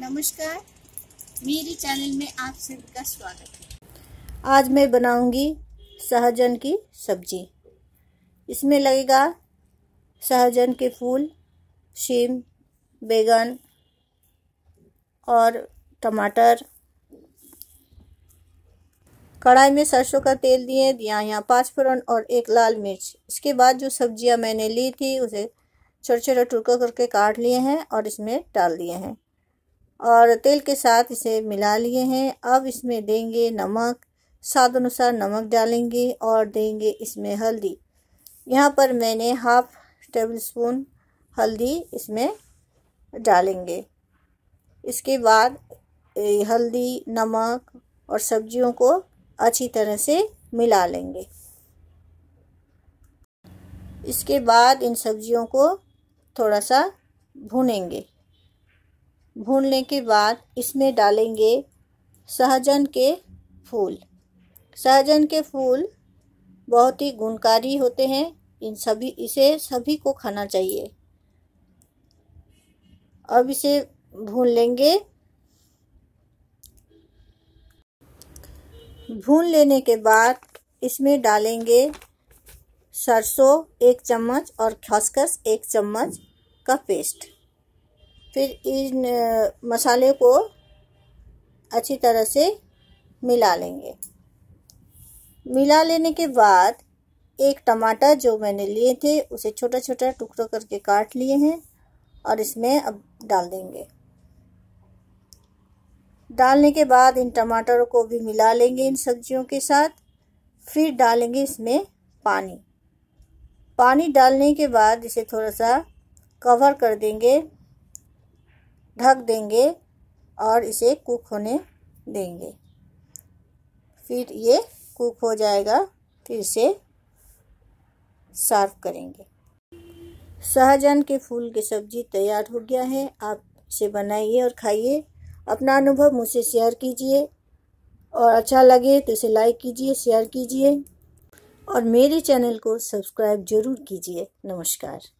नमस्कार मेरे चैनल में आप सभी का स्वागत है आज मैं बनाऊंगी सहजन की सब्जी इसमें लगेगा सहजन के फूल शीम बैगन और टमाटर कढ़ाई में सरसों का तेल दिए दिया यहाँ पाँच फोरन और एक लाल मिर्च इसके बाद जो सब्जियाँ मैंने ली थी उसे छोटे छोटे टुकड़े करके काट लिए हैं और इसमें डाल दिए हैं और तेल के साथ इसे मिला लिए हैं अब इसमें देंगे नमक स्वाद अनुसार नमक डालेंगे और देंगे इसमें हल्दी यहाँ पर मैंने हाफ टेबल स्पून हल्दी इसमें डालेंगे इसके बाद हल्दी नमक और सब्जियों को अच्छी तरह से मिला लेंगे इसके बाद इन सब्जियों को थोड़ा सा भुनेंगे भूनने के बाद इसमें डालेंगे सहजन के फूल सहजन के फूल बहुत ही गुणकारी होते हैं इन सभी इसे सभी को खाना चाहिए अब इसे भून लेंगे भून लेने के बाद इसमें डालेंगे सरसों एक चम्मच और खसखस एक चम्मच का पेस्ट फिर इन मसाले को अच्छी तरह से मिला लेंगे मिला लेने के बाद एक टमाटर जो मैंने लिए थे उसे छोटा छोटा टुकड़ा करके काट लिए हैं और इसमें अब डाल देंगे डालने के बाद इन टमाटरों को भी मिला लेंगे इन सब्जियों के साथ फिर डालेंगे इसमें पानी पानी डालने के बाद इसे थोड़ा सा कवर कर देंगे ढक देंगे और इसे कुक होने देंगे फिर ये कुक हो जाएगा फिर इसे सर्व करेंगे सहजन के फूल की सब्जी तैयार हो गया है आप इसे बनाइए और खाइए अपना अनुभव मुझसे शेयर कीजिए और अच्छा लगे तो इसे लाइक कीजिए शेयर कीजिए और मेरे चैनल को सब्सक्राइब जरूर कीजिए नमस्कार